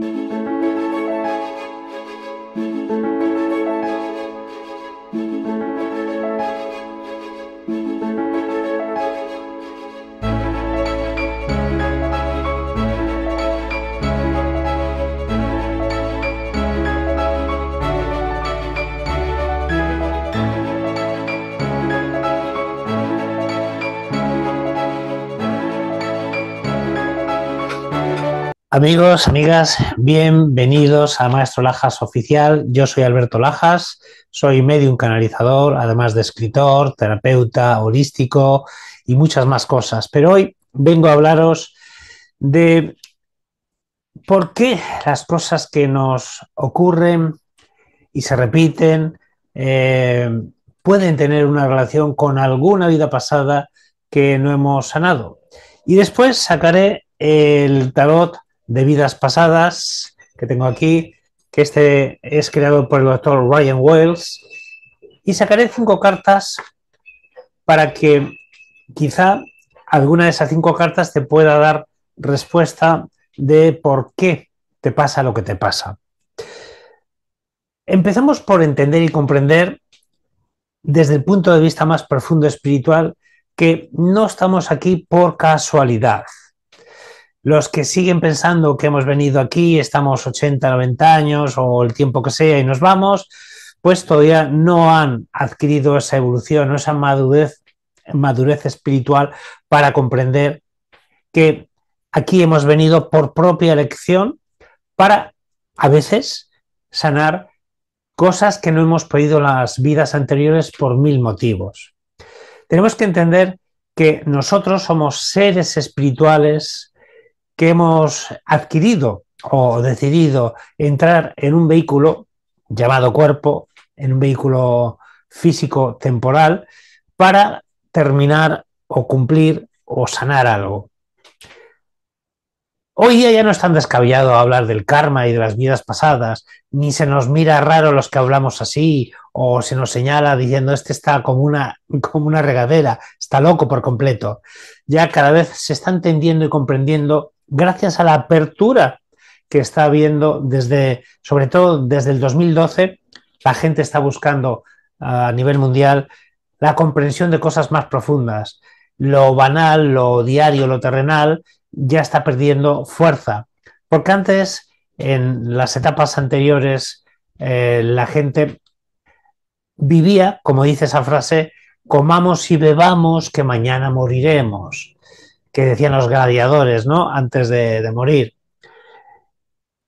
Thank you. Amigos, amigas, bienvenidos a Maestro Lajas Oficial. Yo soy Alberto Lajas, soy medium canalizador, además de escritor, terapeuta holístico y muchas más cosas. Pero hoy vengo a hablaros de por qué las cosas que nos ocurren y se repiten eh, pueden tener una relación con alguna vida pasada que no hemos sanado. Y después sacaré el tarot de vidas pasadas que tengo aquí, que este es creado por el doctor Ryan Wells, y sacaré cinco cartas para que quizá alguna de esas cinco cartas te pueda dar respuesta de por qué te pasa lo que te pasa. Empezamos por entender y comprender desde el punto de vista más profundo espiritual que no estamos aquí por casualidad los que siguen pensando que hemos venido aquí, estamos 80, 90 años o el tiempo que sea y nos vamos, pues todavía no han adquirido esa evolución o esa madurez, madurez espiritual para comprender que aquí hemos venido por propia elección para a veces sanar cosas que no hemos podido en las vidas anteriores por mil motivos. Tenemos que entender que nosotros somos seres espirituales que hemos adquirido o decidido entrar en un vehículo llamado cuerpo, en un vehículo físico temporal, para terminar o cumplir o sanar algo. Hoy día ya no es tan descabellado hablar del karma y de las vidas pasadas, ni se nos mira raro los que hablamos así, o se nos señala diciendo este está como una, como una regadera, está loco por completo. Ya cada vez se está entendiendo y comprendiendo gracias a la apertura que está habiendo desde, sobre todo desde el 2012, la gente está buscando ah, a nivel mundial la comprensión de cosas más profundas. Lo banal, lo diario, lo terrenal, ya está perdiendo fuerza. Porque antes, en las etapas anteriores, eh, la gente vivía, como dice esa frase, comamos y bebamos que mañana moriremos que decían los gladiadores, ¿no? Antes de, morir.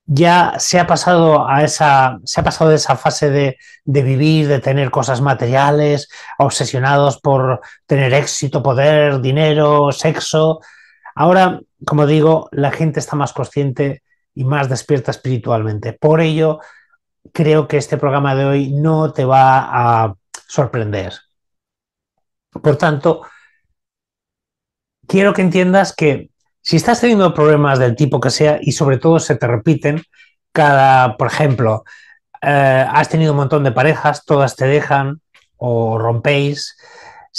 Ya se ha pasado a esa, se ha pasado de esa fase de, de, vivir, de tener cosas materiales, obsesionados por tener éxito, poder, dinero, sexo. Ahora, como digo, la gente está más consciente y más despierta espiritualmente. Por ello, creo que este programa de hoy no te va a sorprender. Por tanto, quiero que entiendas que si estás teniendo problemas del tipo que sea y sobre todo se te repiten, cada, por ejemplo, eh, has tenido un montón de parejas, todas te dejan o rompéis,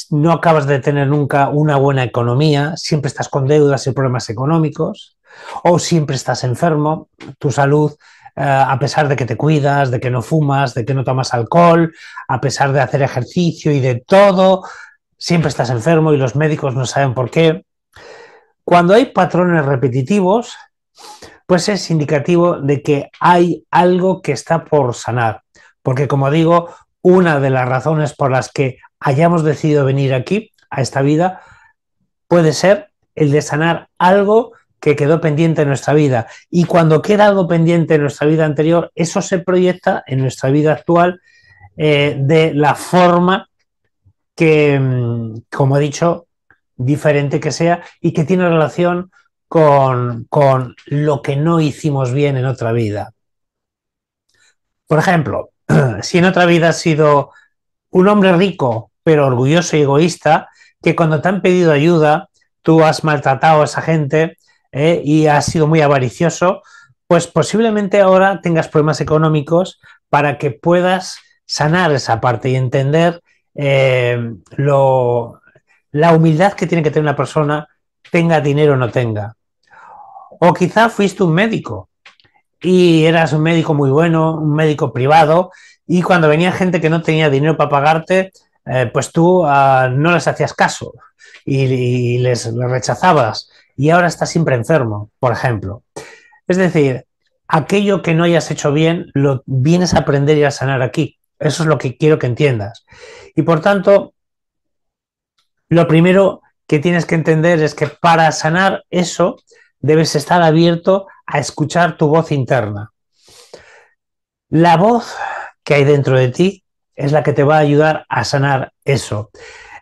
no acabas de tener nunca una buena economía, siempre estás con deudas y problemas económicos, o siempre estás enfermo, tu salud, eh, a pesar de que te cuidas, de que no fumas, de que no tomas alcohol, a pesar de hacer ejercicio y de todo, siempre estás enfermo y los médicos no saben por qué. Cuando hay patrones repetitivos, pues es indicativo de que hay algo que está por sanar. Porque como digo, una de las razones por las que hayamos decidido venir aquí, a esta vida, puede ser el de sanar algo que quedó pendiente en nuestra vida. Y cuando queda algo pendiente en nuestra vida anterior, eso se proyecta en nuestra vida actual eh, de la forma que, mm, como he dicho, diferente que sea y que tiene relación con, lo que no hicimos bien en otra vida. Por ejemplo, si en otra vida has sido un hombre rico, pero orgulloso y egoísta, que cuando te han pedido ayuda, tú has maltratado a esa gente ¿eh? y has sido muy avaricioso, pues posiblemente ahora tengas problemas económicos para que puedas sanar esa parte y entender eh, la humildad que tiene que tener una persona, tenga dinero o no tenga. O quizá fuiste un médico y eras un médico muy bueno, un médico privado, y cuando venía gente que no tenía dinero para pagarte, eh, pues tú ah, no les hacías caso y, les rechazabas. Y ahora estás siempre enfermo, por ejemplo. Es decir, aquello que no hayas hecho bien, lo vienes a aprender y a sanar aquí. Eso es lo que quiero que entiendas. Y por tanto, lo primero que tienes que entender es que para sanar eso, debes estar abierto a escuchar tu voz interna. La voz que hay dentro de ti es la que te va a ayudar a sanar eso.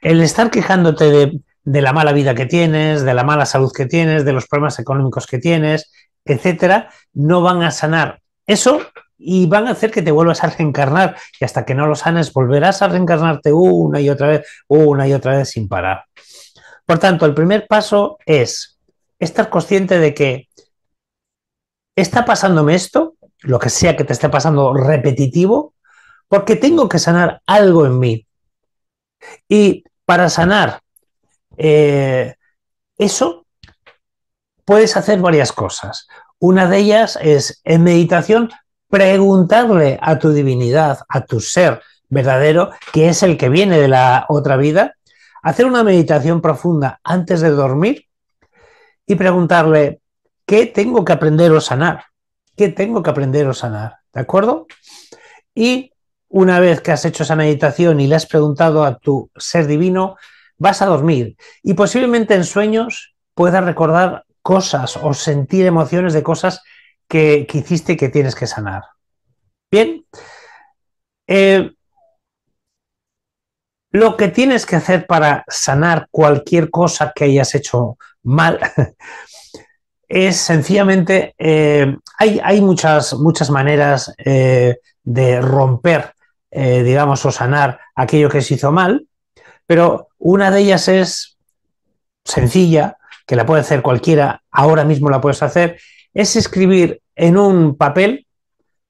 El estar quejándote de, la mala vida que tienes, de la mala salud que tienes, de los problemas económicos que tienes, etcétera, no van a sanar eso y van a hacer que te vuelvas a reencarnar y hasta que no lo sanes volverás a reencarnarte una y otra vez, una y otra vez sin parar. Por tanto, el primer paso es estar consciente de que está pasándome esto, lo que sea que te esté pasando repetitivo, porque tengo que sanar algo en mí. Y para sanar eh, eso, puedes hacer varias cosas. Una de ellas es en meditación preguntarle a tu divinidad, a tu ser verdadero, que es el que viene de la otra vida, hacer una meditación profunda antes de dormir y preguntarle, ¿qué tengo que aprender o sanar? ¿Qué tengo que aprender o sanar? ¿De acuerdo? Y una vez que has hecho esa meditación y le has preguntado a tu ser divino, vas a dormir y posiblemente en sueños puedas recordar cosas o sentir emociones de cosas que, hiciste que tienes que sanar. Bien. Eh, lo que tienes que hacer para sanar cualquier cosa que hayas hecho mal es sencillamente, eh, hay, hay, muchas, muchas maneras eh, de romper, digamos, o sanar aquello que se hizo mal, pero una de ellas es sencilla, que la puede hacer cualquiera, ahora mismo la puedes hacer, es escribir en un papel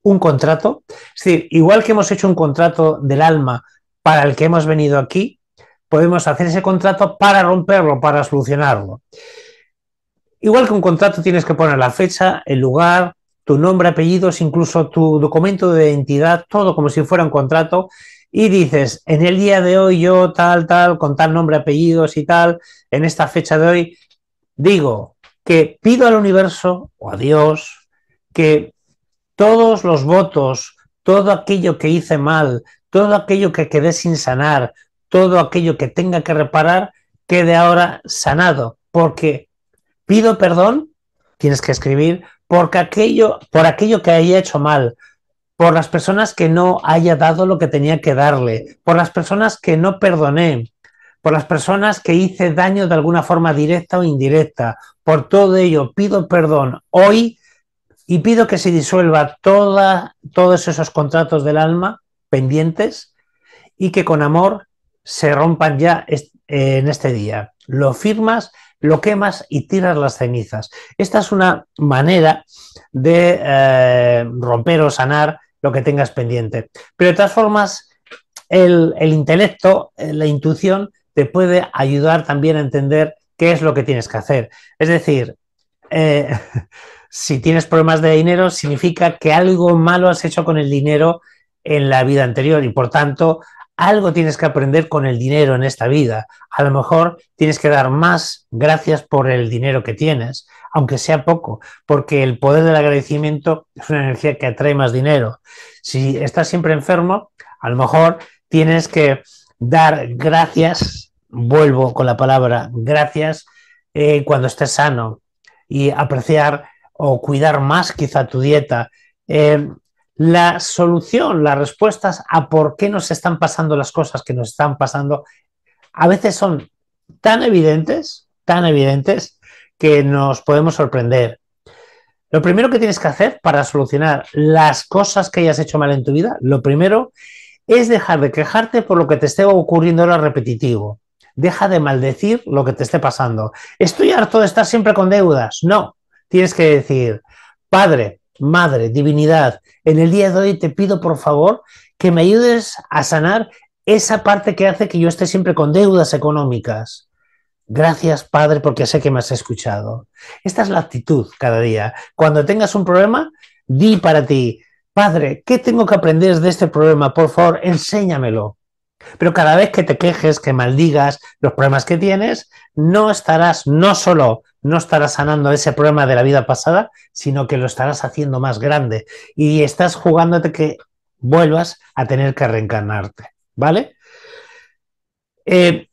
un contrato. Es decir, igual que hemos hecho un contrato del alma para el que hemos venido aquí, podemos hacer ese contrato para romperlo, para solucionarlo. Igual que un contrato tienes que poner la fecha, el lugar, tu nombre, apellidos, incluso tu documento de identidad, todo como si fuera un contrato. Y dices, en el día de hoy yo tal, tal, con tal nombre, apellidos y tal, en esta fecha de hoy, digo que pido al universo o a Dios que todos los votos, todo aquello que hice mal, todo aquello que quedé sin sanar, todo aquello que tenga que reparar, quede ahora sanado, porque pido perdón, tienes que escribir, porque aquello, por aquello que haya hecho mal, por las personas que no haya dado lo que tenía que darle, por las personas que no perdoné, por las personas que hice daño de alguna forma directa o indirecta. Por todo ello, pido perdón hoy y pido que se disuelva todos esos contratos del alma pendientes y que con amor se rompan ya eh, en este día. Lo firmas, lo quemas y tiras las cenizas. Esta es una manera de eh, romper o sanar lo que tengas pendiente. Pero de todas formas, el, el intelecto, eh, la intuición, te puede ayudar también a entender qué es lo que tienes que hacer. Es decir, eh, si tienes problemas de dinero, significa que algo malo has hecho con el dinero en la vida anterior y por tanto algo tienes que aprender con el dinero en esta vida. A lo mejor tienes que dar más gracias por el dinero que tienes, aunque sea poco, porque el poder del agradecimiento es una energía que atrae más dinero. Si estás siempre enfermo, a lo mejor tienes que dar gracias vuelvo con la palabra gracias, eh, cuando estés sano y apreciar o cuidar más quizá tu dieta. Eh, la solución, las respuestas a por qué nos están pasando las cosas que nos están pasando, a veces son tan evidentes, tan evidentes, que nos podemos sorprender. Lo primero que tienes que hacer para solucionar las cosas que hayas hecho mal en tu vida, lo primero es dejar de quejarte por lo que te esté ocurriendo ahora repetitivo deja de maldecir lo que te esté pasando. Estoy harto de estar siempre con deudas. No, tienes que decir, Padre, Madre, Divinidad, en el día de hoy te pido por favor que me ayudes a sanar esa parte que hace que yo esté siempre con deudas económicas. Gracias, Padre, porque sé que me has escuchado. Esta es la actitud cada día. Cuando tengas un problema, di para ti, Padre, ¿qué tengo que aprender de este problema? Por favor, enséñamelo. Pero cada vez que te quejes, que maldigas los problemas que tienes, no estarás, no solo no estarás sanando ese problema de la vida pasada, sino que lo estarás haciendo más grande y estás jugándote que vuelvas a tener que reencarnarte, ¿vale? Eh,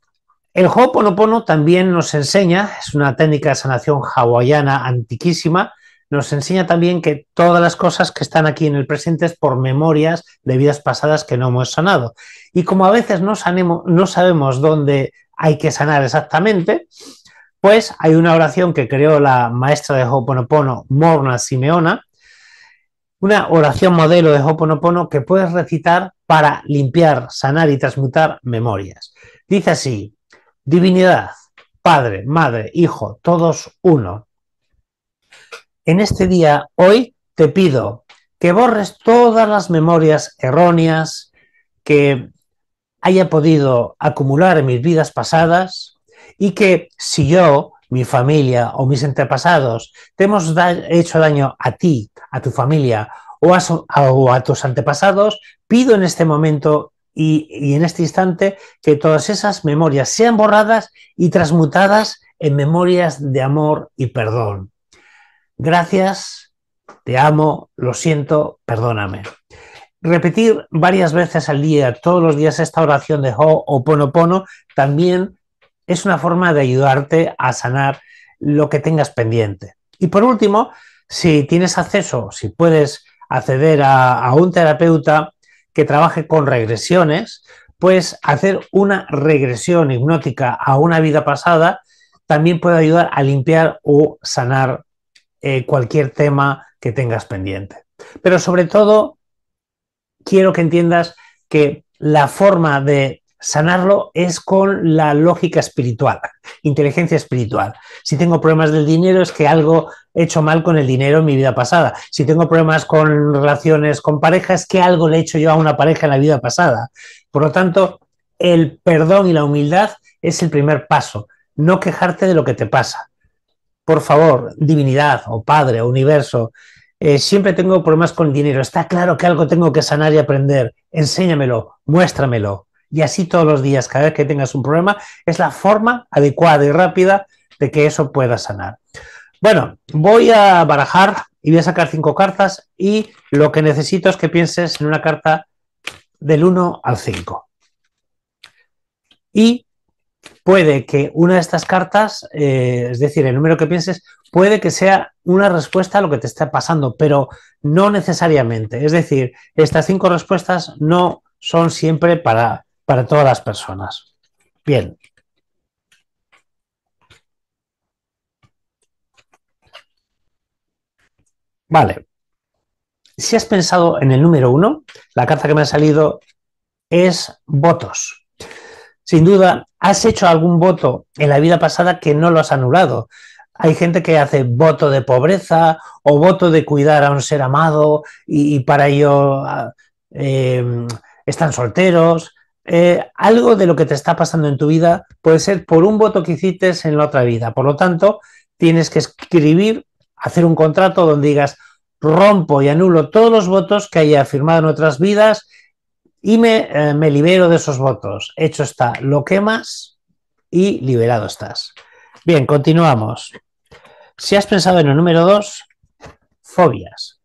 el Ho'oponopono también nos enseña, es una técnica de sanación hawaiana antiquísima, nos enseña también que todas las cosas que están aquí en el presente es por memorias de vidas pasadas que no hemos sanado. Y como a veces no, sabemos dónde hay que sanar exactamente, pues hay una oración que creó la maestra de Hoponopono, Morna Simeona, una oración modelo de Hoponopono que puedes recitar para limpiar, sanar y transmutar memorias. Dice así, divinidad, Padre, Madre, Hijo, todos uno en este día, hoy, te pido que borres todas las memorias erróneas que haya podido acumular en mis vidas pasadas y que si yo, mi familia o mis antepasados te hemos hecho daño a ti, a tu familia o a, tus antepasados, pido en este momento y, en este instante que todas esas memorias sean borradas y transmutadas en memorias de amor y perdón gracias, te amo, lo siento, perdóname. Repetir varias veces al día, todos los días, esta oración de Ho'oponopono también es una forma de ayudarte a sanar lo que tengas pendiente. Y por último, si tienes acceso, si puedes acceder a, a un terapeuta que trabaje con regresiones, pues hacer una regresión hipnótica a una vida pasada también puede ayudar a limpiar o sanar eh, cualquier tema que tengas pendiente. Pero sobre todo, quiero que entiendas que la forma de sanarlo es con la lógica espiritual, inteligencia espiritual. Si tengo problemas del dinero es que algo he hecho mal con el dinero en mi vida pasada. Si tengo problemas con relaciones con pareja es que algo le he hecho yo a una pareja en la vida pasada. Por lo tanto, el perdón y la humildad es el primer paso. No quejarte de lo que te pasa, por favor, divinidad o padre o universo, eh, siempre tengo problemas con dinero, está claro que algo tengo que sanar y aprender, enséñamelo, muéstramelo. Y así todos los días, cada vez que tengas un problema, es la forma adecuada y rápida de que eso pueda sanar. Bueno, voy a barajar y voy a sacar cinco cartas y lo que necesito es que pienses en una carta del 1 al 5. Y puede que una de estas cartas, eh, es decir, el número que pienses, puede que sea una respuesta a lo que te está pasando, pero no necesariamente. Es decir, estas cinco respuestas no son siempre para, para todas las personas. Bien. Vale. Si has pensado en el número uno, la carta que me ha salido es votos sin duda, has hecho algún voto en la vida pasada que no lo has anulado. Hay gente que hace voto de pobreza o voto de cuidar a un ser amado y, para ello ah, em, están solteros. Eh, algo de lo que te está pasando en tu vida puede ser por un voto que hiciste en la otra vida. Por lo tanto, tienes que escribir, hacer un contrato donde digas rompo y anulo todos los votos que haya firmado en otras vidas y eh, me, libero de esos votos. Hecho está, lo quemas y liberado estás. Bien, continuamos. Si has pensado en el número dos, fobias.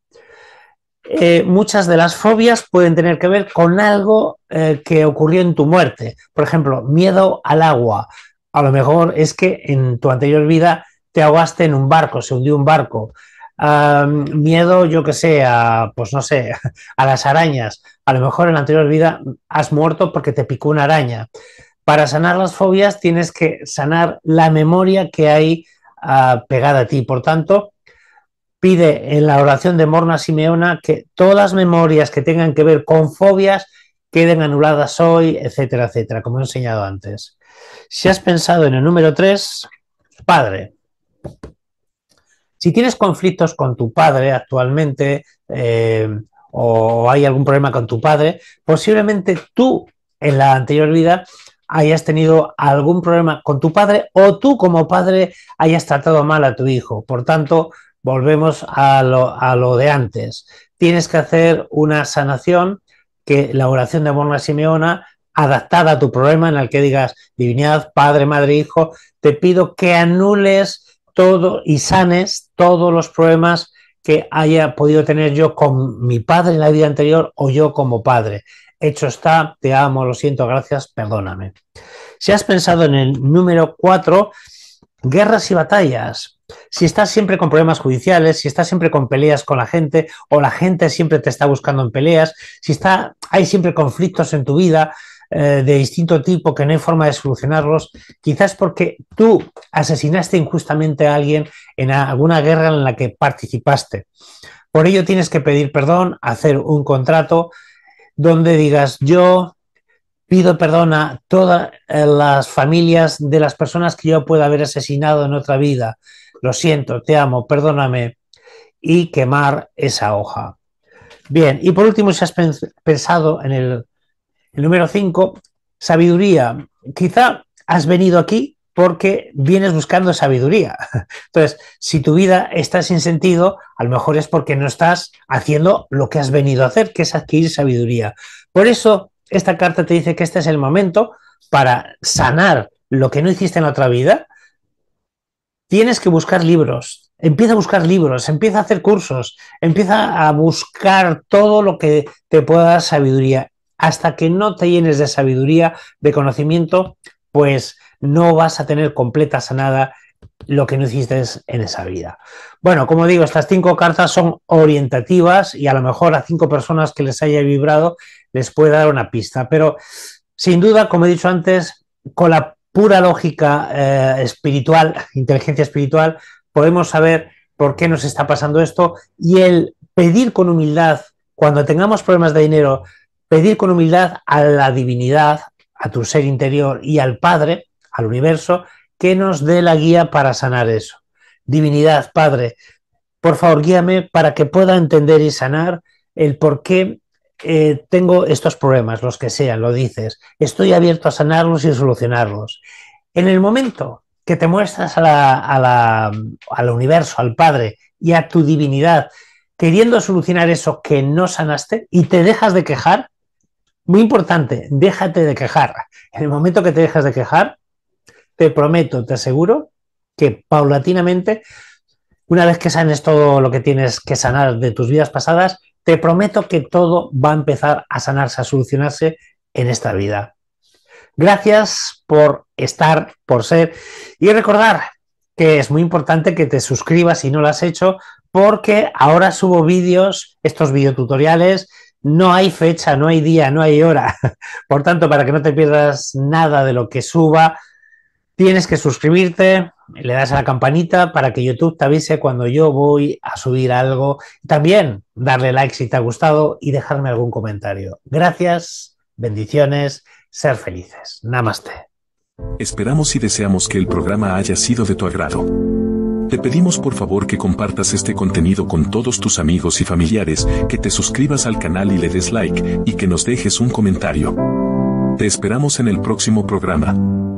Eh, muchas de las fobias pueden tener que ver con algo eh, que ocurrió en tu muerte. Por ejemplo, miedo al agua. A lo mejor es que en tu anterior vida te ahogaste en un barco, se hundió un barco miedo, yo que sé, a, pues no sé, a las arañas. A lo mejor en la anterior vida has muerto porque te picó una araña. Para sanar las fobias tienes que sanar la memoria que hay ah, pegada a ti. Por tanto, pide en la oración de Morna Simeona que todas las memorias que tengan que ver con fobias queden anuladas hoy, etcétera, etcétera, como he enseñado antes. Si has pensado en el número 3, padre. Si tienes conflictos con tu padre actualmente eh, o hay algún problema con tu padre, posiblemente tú en la anterior vida hayas tenido algún problema con tu padre o tú como padre hayas tratado mal a tu hijo. Por tanto, volvemos a lo, de antes. Tienes que hacer una sanación que la oración de Morna Simeona adaptada a tu problema en el que digas, divinidad, padre, madre, hijo, te pido que anules todo y sanes todos los problemas que haya podido tener yo con mi padre en la vida anterior o yo como padre. Hecho está, te amo, lo siento, gracias, perdóname. Si has pensado en el número 4, guerras y batallas. Si estás siempre con problemas judiciales, si estás siempre con peleas con la gente o la gente siempre te está buscando en peleas, si está, hay siempre conflictos en tu vida, eh, de distinto tipo que no hay forma de solucionarlos, quizás porque tú asesinaste injustamente a alguien en alguna guerra en la que participaste. Por ello tienes que pedir perdón, hacer un contrato donde digas yo pido perdón a todas eh, las familias de las personas que yo pueda haber asesinado en otra vida. Lo siento, te amo, perdóname. Y quemar esa hoja. Bien, y por último, si has pensado en el el número 5, sabiduría. Quizá has venido aquí porque vienes buscando sabiduría. Entonces, si tu vida está sin sentido, a lo mejor es porque no estás haciendo lo que has venido a hacer, que es adquirir sabiduría. Por eso, esta carta te dice que este es el momento para sanar lo que no hiciste en la otra vida. Tienes que buscar libros, empieza a buscar libros, empieza a hacer cursos, empieza a buscar todo lo que te pueda dar sabiduría hasta que no te llenes de sabiduría, de conocimiento, pues no vas a tener completa sanada lo que no hiciste en esa vida. Bueno, como digo, estas cinco cartas son orientativas y a lo mejor a cinco personas que les haya vibrado les puede dar una pista, pero sin duda, como he dicho antes, con la pura lógica eh, espiritual, inteligencia espiritual, podemos saber por qué nos está pasando esto y el pedir con humildad cuando tengamos problemas de dinero, pedir con humildad a la divinidad, a tu ser interior y al Padre, al universo, que nos dé la guía para sanar eso. Divinidad, Padre, por favor, guíame para que pueda entender y sanar el por qué eh, tengo estos problemas, los que sean, lo dices. Estoy abierto a sanarlos y solucionarlos. En el momento que te muestras al universo, al Padre y a tu divinidad, queriendo solucionar eso que no sanaste y te dejas de quejar, muy importante, déjate de quejar. En el momento que te dejas de quejar, te prometo, te aseguro que paulatinamente, una vez que sanes todo lo que tienes que sanar de tus vidas pasadas, te prometo que todo va a empezar a sanarse, a solucionarse en esta vida. Gracias por estar, por ser y recordar que es muy importante que te suscribas si no lo has hecho porque ahora subo vídeos, estos videotutoriales no hay fecha, no hay día, no hay hora. Por tanto, para que no te pierdas nada de lo que suba, tienes que suscribirte, le das a la campanita para que YouTube te avise cuando yo voy a subir algo. También darle like si te ha gustado y dejarme algún comentario. Gracias, bendiciones, ser felices. Namaste. Esperamos y deseamos que el programa haya sido de tu agrado. Te pedimos por favor que compartas este contenido con todos tus amigos y familiares, que te suscribas al canal y le des like, y que nos dejes un comentario. Te esperamos en el próximo programa.